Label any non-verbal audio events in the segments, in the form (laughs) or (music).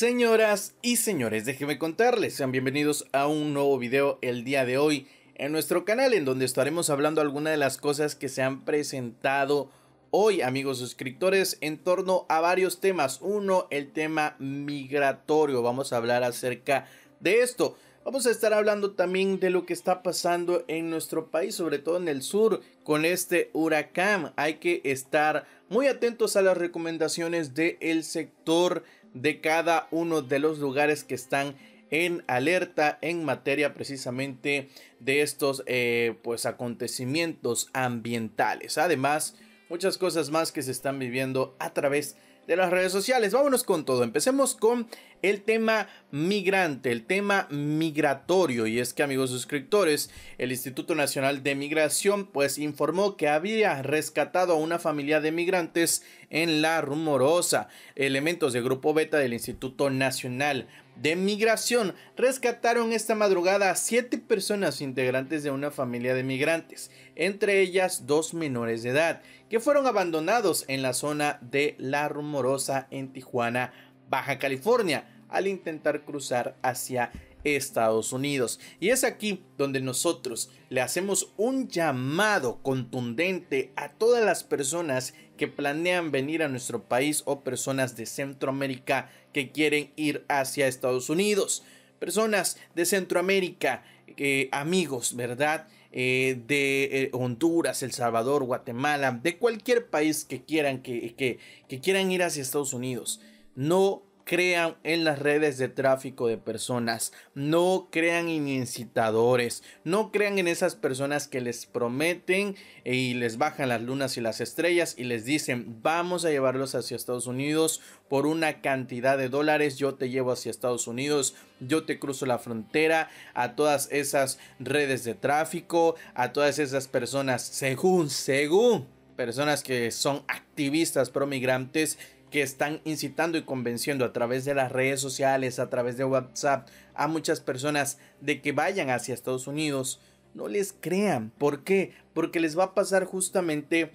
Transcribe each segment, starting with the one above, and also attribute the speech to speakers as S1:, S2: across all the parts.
S1: Señoras y señores, déjenme contarles, sean bienvenidos a un nuevo video el día de hoy en nuestro canal en donde estaremos hablando algunas de las cosas que se han presentado hoy amigos suscriptores en torno a varios temas. Uno, el tema migratorio, vamos a hablar acerca de esto. Vamos a estar hablando también de lo que está pasando en nuestro país, sobre todo en el sur, con este huracán. Hay que estar muy atentos a las recomendaciones del el sector de cada uno de los lugares que están en alerta en materia precisamente de estos eh, pues acontecimientos ambientales. Además, muchas cosas más que se están viviendo a través de de las redes sociales. Vámonos con todo. Empecemos con el tema migrante, el tema migratorio. Y es que, amigos suscriptores, el Instituto Nacional de Migración pues informó que había rescatado a una familia de migrantes en La Rumorosa, elementos de Grupo Beta del Instituto Nacional de migración rescataron esta madrugada a siete personas integrantes de una familia de migrantes, entre ellas dos menores de edad, que fueron abandonados en la zona de La Rumorosa en Tijuana, Baja California, al intentar cruzar hacia Estados Unidos. Y es aquí donde nosotros le hacemos un llamado contundente a todas las personas que planean venir a nuestro país o personas de Centroamérica que quieren ir hacia Estados Unidos. Personas de Centroamérica, eh, amigos, ¿verdad? Eh, de eh, Honduras, El Salvador, Guatemala, de cualquier país que quieran, que quieran ir hacia Estados Unidos. No crean en las redes de tráfico de personas, no crean en incitadores, no crean en esas personas que les prometen eh, y les bajan las lunas y las estrellas y les dicen vamos a llevarlos hacia Estados Unidos por una cantidad de dólares, yo te llevo hacia Estados Unidos, yo te cruzo la frontera, a todas esas redes de tráfico, a todas esas personas, según, según personas que son activistas promigrantes, migrantes que están incitando y convenciendo a través de las redes sociales, a través de WhatsApp, a muchas personas de que vayan hacia Estados Unidos, no les crean. ¿Por qué? Porque les va a pasar justamente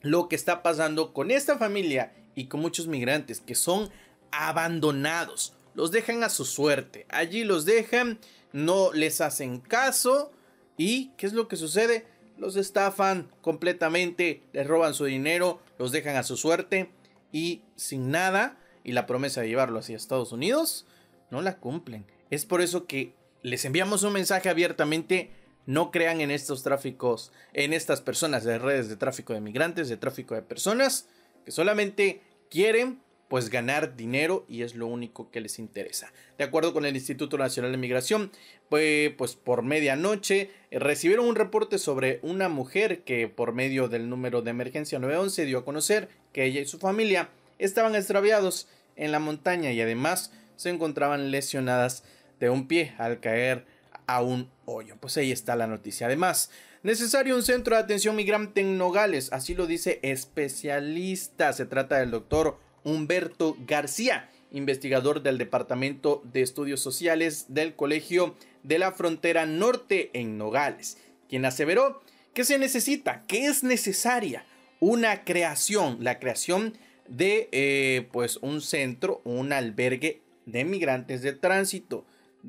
S1: lo que está pasando con esta familia y con muchos migrantes que son abandonados. Los dejan a su suerte. Allí los dejan, no les hacen caso. ¿Y qué es lo que sucede? Los estafan completamente, les roban su dinero, los dejan a su suerte y sin nada y la promesa de llevarlo hacia Estados Unidos, no la cumplen. Es por eso que les enviamos un mensaje abiertamente. No crean en estos tráficos, en estas personas de redes de tráfico de migrantes, de tráfico de personas, que solamente quieren pues ganar dinero y es lo único que les interesa. De acuerdo con el Instituto Nacional de Migración, pues, por medianoche eh, recibieron un reporte sobre una mujer que por medio del número de emergencia 911 dio a conocer que ella y su familia estaban extraviados en la montaña y además se encontraban lesionadas de un pie al caer a un hoyo. Pues ahí está la noticia. Además, necesario un centro de atención migrante en Nogales, así lo dice especialista. Se trata del doctor Humberto García, investigador del Departamento de Estudios Sociales del Colegio de la Frontera Norte en Nogales, quien aseveró que se necesita, que es necesaria una creación, la creación de eh, pues un centro, un albergue de migrantes de tránsito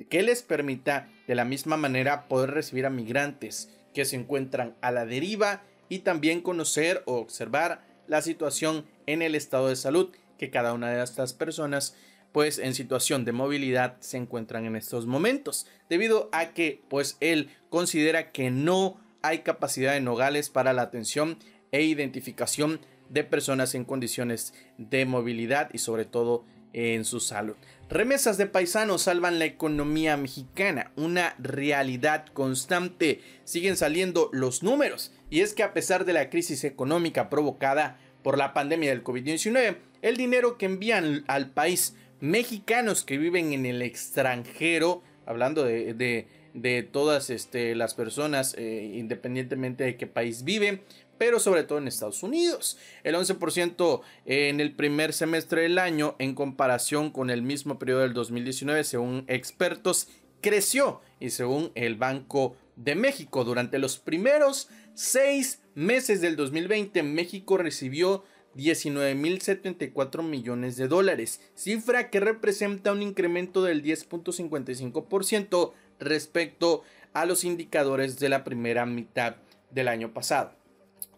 S1: que les permita de la misma manera poder recibir a migrantes que se encuentran a la deriva y también conocer o observar la situación en el estado de salud que cada una de estas personas pues en situación de movilidad se encuentran en estos momentos, debido a que pues él considera que no hay capacidad en Nogales para la atención e identificación de personas en condiciones de movilidad y sobre todo en su salud. Remesas de paisanos salvan la economía mexicana, una realidad constante. Siguen saliendo los números y es que a pesar de la crisis económica provocada por la pandemia del COVID-19, el dinero que envían al país mexicanos que viven en el extranjero, hablando de, todas este, las personas, eh, independientemente de qué país viven, pero sobre todo en Estados Unidos. El 11% en el primer semestre del año en comparación con el mismo periodo del 2019, según expertos, creció y según el Banco de México, durante los primeros seis meses del 2020, México recibió 19.074 millones de dólares, cifra que representa un incremento del 10.55% respecto a los indicadores de la primera mitad del año pasado.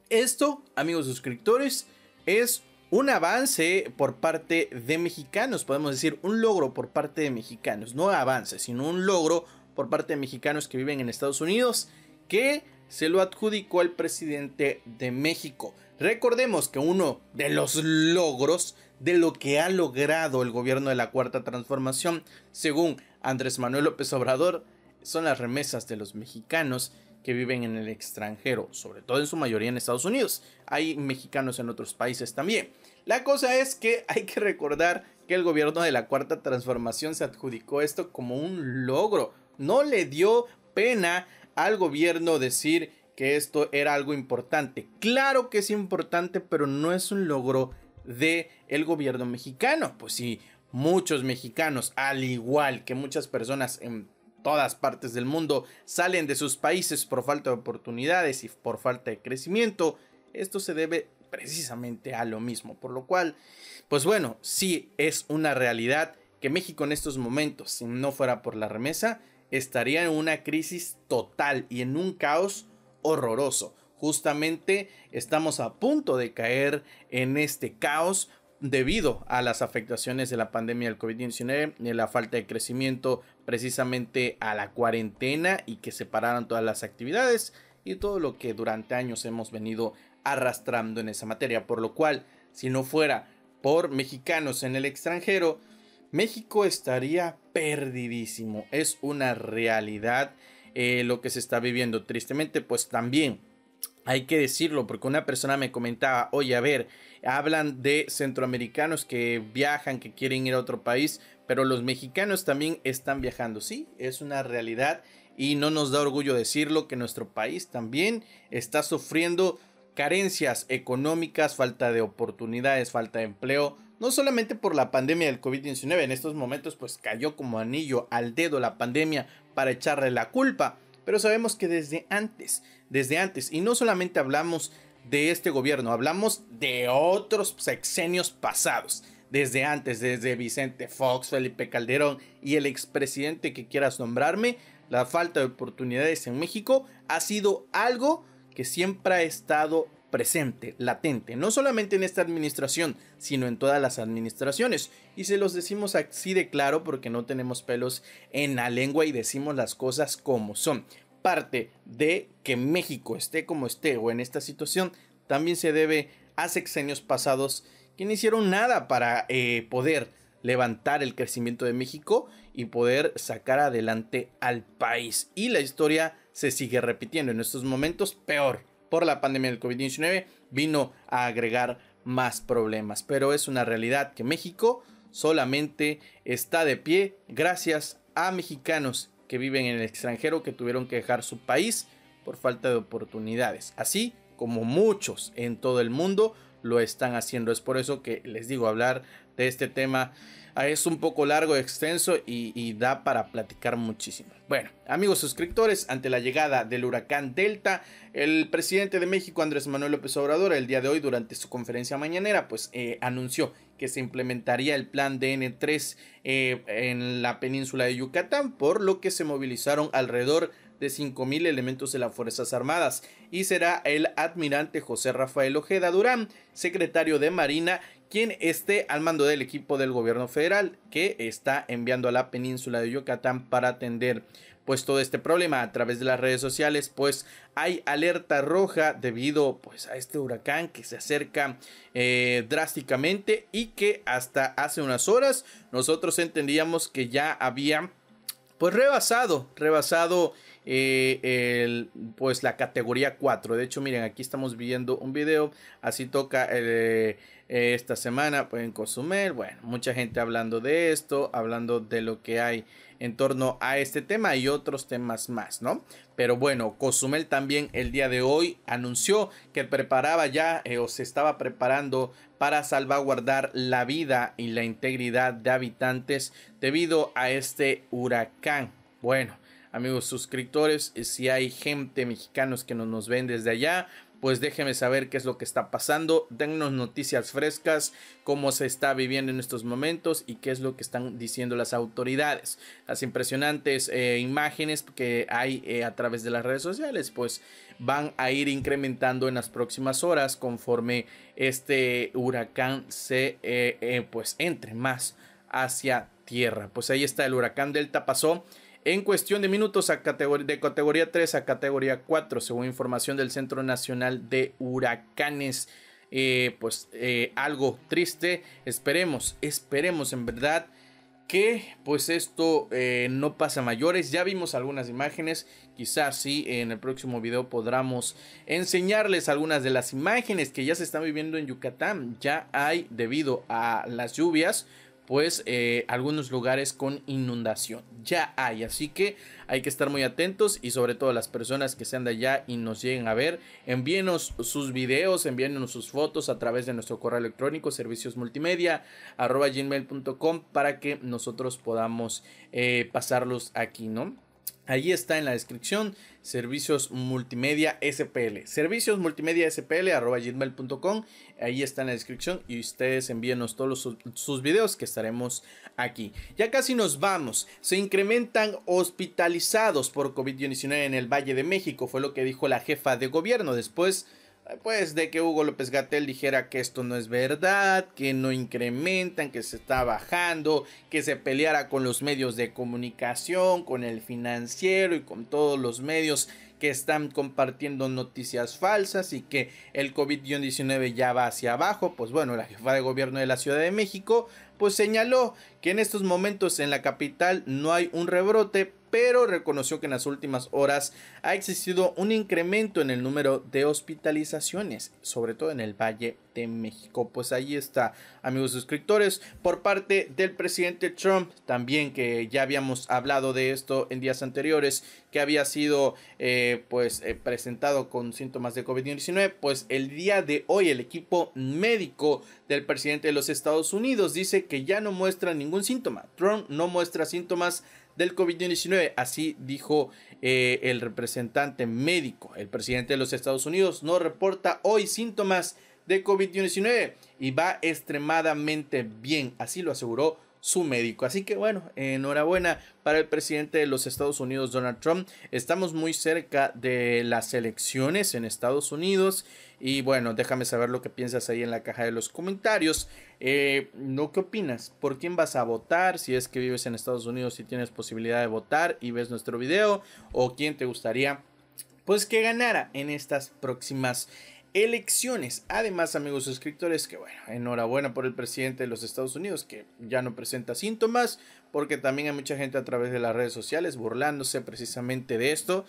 S1: Esto, amigos suscriptores, es un avance por parte de mexicanos, podemos decir un logro por parte de mexicanos, no avance, sino un logro por parte de mexicanos que viven en Estados Unidos que se lo adjudicó el presidente de México. Recordemos que uno de los logros de lo que ha logrado el gobierno de la Cuarta Transformación, según Andrés Manuel López Obrador, son las remesas de los mexicanos que viven en el extranjero, sobre todo en su mayoría en Estados Unidos. Hay mexicanos en otros países también. La cosa es que (laughs) hay que recordar que el gobierno de la Cuarta Transformación se adjudicó esto como un logro. No le dio pena al gobierno decir que esto era algo importante. Claro que es importante, pero no es un logro de el gobierno mexicano. Pues sí, muchos mexicanos, al igual que muchas personas en todas partes del mundo, salen de sus países por falta de oportunidades y por falta de crecimiento. Esto se debe precisamente a lo mismo, por lo cual, pues bueno, sí es una realidad que México en estos momentos, si no fuera por la remesa, estaría en una crisis total y en un caos horroroso. Justamente estamos a punto de caer en este caos debido a las afectaciones de la pandemia del COVID-19, de la falta de crecimiento precisamente a la cuarentena y que separaron todas las actividades y todo lo que durante años hemos venido arrastrando en esa materia, por lo cual si no fuera por mexicanos en el extranjero, México estaría perdidísimo, es una realidad eh, lo que se está viviendo. Tristemente, pues también hay que decirlo, porque una persona me comentaba, oye, a ver, hablan de centroamericanos que viajan, que quieren ir a otro país, pero los mexicanos también están viajando. Sí, es una realidad y no nos da orgullo decirlo que nuestro país también está sufriendo carencias económicas, falta de oportunidades, falta de empleo, no solamente por la pandemia del COVID-19, en estos momentos pues cayó como anillo al dedo la pandemia, para echarle la culpa, pero sabemos que desde antes, desde antes, y no solamente hablamos de este gobierno, hablamos de otros sexenios pasados, desde antes, desde Vicente Fox, Felipe Calderón y el expresidente que quieras nombrarme, la falta de oportunidades en México ha sido algo que siempre ha estado presente, latente, no solamente en esta administración, sino en todas las administraciones. Y se los decimos así de claro porque no tenemos pelos en la lengua y decimos las cosas como son. Parte de que México esté como esté o en esta situación también se debe a sexenios pasados que no hicieron nada para eh, poder levantar el crecimiento de México y poder sacar adelante al país. Y la historia se sigue repitiendo en estos momentos peor por la pandemia del COVID-19 vino a agregar más problemas. Pero es una realidad que México solamente está de pie gracias a mexicanos que viven en el extranjero que tuvieron que dejar su país por falta de oportunidades. Así como muchos en todo el mundo lo están haciendo. Es por eso que les digo, hablar de este tema ah, es un poco largo, extenso y, da para platicar muchísimo. Bueno, amigos suscriptores, ante la llegada del huracán Delta, el presidente de México, Andrés Manuel López Obrador, el día de hoy, durante su conferencia mañanera, pues eh, anunció que se implementaría el plan DN3 eh, en la península de Yucatán, por lo que se movilizaron alrededor de de 5.000 elementos de las Fuerzas Armadas y será el admirante José Rafael Ojeda Durán, secretario de Marina, quien esté al mando del equipo del gobierno federal que está enviando a la península de Yucatán para atender pues todo este problema a través de las redes sociales pues hay alerta roja debido pues a este huracán que se acerca eh, drásticamente y que hasta hace unas horas nosotros entendíamos que ya había pues rebasado rebasado eh, pues la categoría 4. De hecho, miren, aquí estamos viendo un video, así toca eh, esta semana pues, en Cozumel. Bueno, mucha gente hablando de esto, hablando de lo que hay en torno a este tema y otros temas más, ¿no? Pero bueno, Cozumel también el día de hoy anunció que preparaba ya eh, o se estaba preparando para salvaguardar la vida y la integridad de habitantes debido a este huracán. Bueno, amigos suscriptores. Eh, si hay gente mexicanos que no nos ven desde allá, pues déjenme saber qué es lo que está pasando. Dennos noticias frescas, cómo se está viviendo en estos momentos y qué es lo que están diciendo las autoridades. Las impresionantes eh, imágenes que hay eh, a través de las redes sociales, pues van a ir incrementando en las próximas horas conforme este huracán se pues entre más hacia tierra. Pues ahí está el huracán Delta pasó en cuestión de minutos a de categoría 3 a categoría 4, según información del Centro Nacional de Huracanes. Eh, pues eh, algo triste, esperemos, esperemos en verdad que pues esto eh, no pasa mayores. Ya vimos algunas imágenes, quizás sí, en el próximo video podremos enseñarles algunas de las imágenes que ya se están viviendo en Yucatán. Ya hay, debido a las lluvias, pues eh, algunos lugares con inundación. Ya hay, así que hay que estar muy atentos y sobre todo las personas que sean de allá y nos lleguen a ver, envíenos sus videos, envíenos sus fotos a través de nuestro correo electrónico gmail.com para que nosotros podamos eh, pasarlos aquí, ¿no? Allí está en la descripción servicios multimedia SPL. Servicios multimedia SPL gmail.com. Ahí está en la descripción y ustedes envíenos todos sus videos que estaremos aquí. Ya casi nos vamos. Se incrementan hospitalizados por COVID-19 en el Valle de México. Fue lo que dijo la jefa de gobierno. Después pues de que Hugo López Gatel dijera que esto no es verdad, que no incrementan, que se está bajando, que se peleara con los medios de comunicación, con el financiero y con todos los medios que están compartiendo noticias falsas y que el COVID-19 ya va hacia abajo, pues bueno, la jefa de gobierno de la Ciudad de México pues señaló que en estos momentos en la capital no hay un rebrote, pero reconoció que en las últimas horas ha existido un incremento en el número de hospitalizaciones, sobre todo en el Valle de México. Pues ahí está, amigos suscriptores, por parte del presidente Trump, también que ya habíamos hablado de esto en días anteriores, que había sido eh, pues eh, presentado con síntomas de COVID-19, pues el día de hoy el equipo médico del presidente de los Estados Unidos dice que ya no muestra ningún síntoma. Trump no muestra síntomas del COVID-19. Así dijo eh, el representante médico. El presidente de los Estados Unidos no reporta hoy síntomas de COVID-19 y va extremadamente bien. Así lo aseguró su médico. Así que bueno, enhorabuena para el presidente de los Estados Unidos, Donald Trump. Estamos muy cerca de las elecciones en Estados Unidos. Y bueno, déjame saber lo que piensas ahí en la caja de los comentarios. Eh, ¿no, ¿Qué opinas? ¿Por quién vas a votar? Si es que vives en Estados Unidos, y tienes posibilidad de votar y ves nuestro video. ¿O quién te gustaría? Pues que ganara en estas próximas elecciones. Además, amigos suscriptores, que bueno, enhorabuena por el presidente de los Estados Unidos, que ya no presenta síntomas, porque también hay mucha gente a través de las redes sociales burlándose precisamente de esto.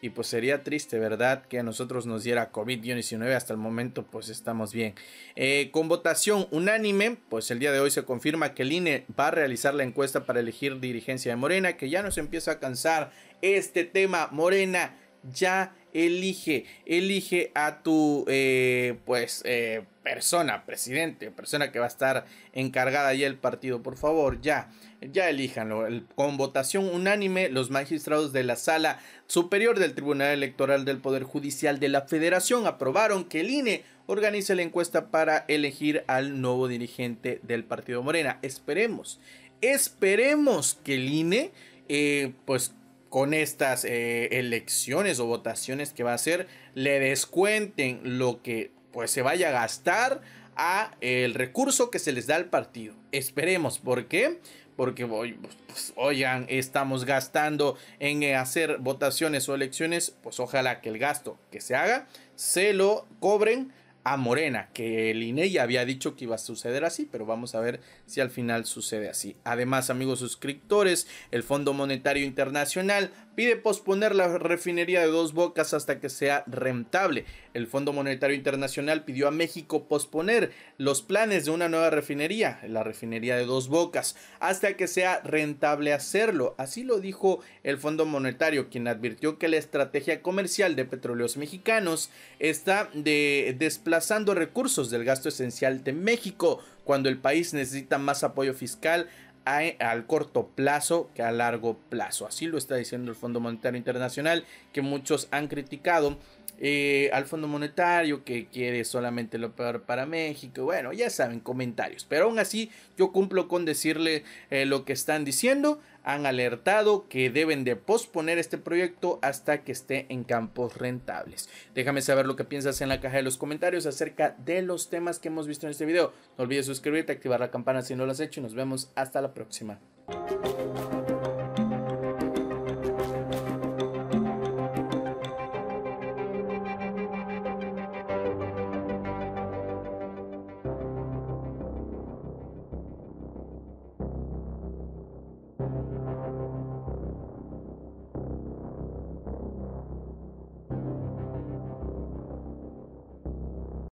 S1: Y pues sería triste, ¿verdad? Que a nosotros nos diera COVID-19. Hasta el momento, pues estamos bien. Eh, con votación unánime, pues el día de hoy se confirma que el INE va a realizar la encuesta para elegir dirigencia de Morena, que ya nos empieza a cansar este tema. Morena ya elige, elige a tu, eh, pues, eh, persona, presidente, persona que va a estar encargada ya el partido, por favor, ya, ya elíjanlo. con votación unánime, los magistrados de la Sala Superior del Tribunal Electoral del Poder Judicial de la Federación aprobaron que el INE organice la encuesta para elegir al nuevo dirigente del partido Morena. Esperemos, esperemos que el INE, eh, pues, con estas eh, elecciones o votaciones que va a hacer, le descuenten lo que pues se vaya a gastar a el recurso que se les da al partido. Esperemos, ¿por qué? Porque, pues, pues, oigan, estamos gastando en hacer votaciones o elecciones, pues ojalá que el gasto que se haga se lo cobren a Morena, que el INE ya había dicho que iba a suceder así, pero vamos a ver si al final sucede así. Además, amigos suscriptores, el Fondo Monetario Internacional pide posponer la refinería de Dos Bocas hasta que sea rentable. El Fondo Monetario Internacional pidió a México posponer los planes de una nueva refinería, la refinería de Dos Bocas, hasta que sea rentable hacerlo. Así lo dijo el Fondo Monetario, quien advirtió que la estrategia comercial de petróleos mexicanos está de desplazamiento desplazando recursos del gasto esencial de México cuando el país necesita más apoyo fiscal al corto plazo que a largo plazo. Así lo está diciendo el Fondo Monetario Internacional que muchos han criticado eh, al Fondo Monetario que quiere solamente lo peor para México. Bueno, ya saben, comentarios. Pero aún así, yo cumplo con decirle eh, lo que están diciendo. Han alertado que deben de posponer este proyecto hasta que esté en campos rentables. Déjame saber lo que piensas en la caja de los comentarios acerca de los temas que hemos visto en este video. No olvides suscribirte, activar la campana si no lo has hecho y nos vemos hasta la próxima.